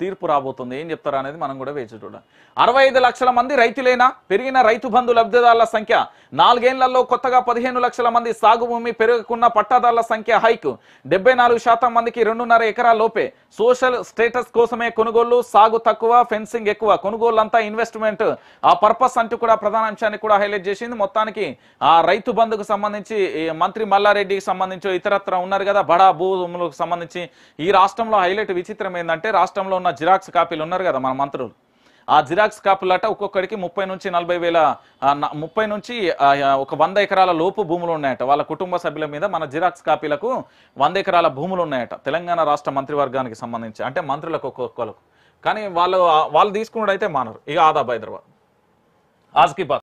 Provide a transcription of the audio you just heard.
తీర్పు రాబోతుంది ఏం చెప్తారా అనేది మనం కూడా వేచి చూడాలి అరవై లక్షల మంది రైతులైనా పెరిగిన రైతు బంధు లబ్ధిదారుల సంఖ్య నాలుగేళ్లలో కొత్తగా పదిహేను లక్షల మంది సాగు భూమి పెరుగుకున్న పట్టాదారుల సంఖ్య హైక్ డెబ్బై శాతం మందికి రెండున్నర ఎకరాల లోపే సోషల్ స్టేటస్ కోసమే కొనుగోళ్లు సాగు తక్కువ ఫెన్సింగ్ ఎక్కువ అంతా ఇన్వెస్ట్మెంట్ ఆ పర్పస్ అంటూ కూడా ప్రధాన అంశాన్ని కూడా హైలైట్ చేసింది మొత్తానికి ఆ రైతు బంధుకు సంబంధించి మంత్రి మల్లారెడ్డికి సంబంధించి ఇతరత్ర ఉన్నారు కదా బడా భూములకు సంబంధించి ఈ రాష్ట్రంలో హైలైట్ విచిత్రం ఏంటంటే రాష్ట్రంలో ఉన్న జిరాక్స్ కాపీలు ఉన్నారు కదా మన మంత్రులు ఆ జిరాక్స్ కాపులట ఒక్కొక్కడికి ముప్పై నుంచి నలభై వేల ముప్పై నుంచి ఒక వంద ఎకరాల లోపు భూములు ఉన్నాయట వాళ్ళ కుటుంబ సభ్యుల మీద మన జిరాక్స్ కాపీలకు వంద ఎకరాల భూములు ఉన్నాయట తెలంగాణ రాష్ట్ర మంత్రివర్గానికి సంబంధించి అంటే మంత్రులకు ఒక్కొక్కలకు కానీ వాళ్ళు వాళ్ళు అయితే మానరు ఇక ఆదాబ్ హైదరాబాద్ ఆజ్కి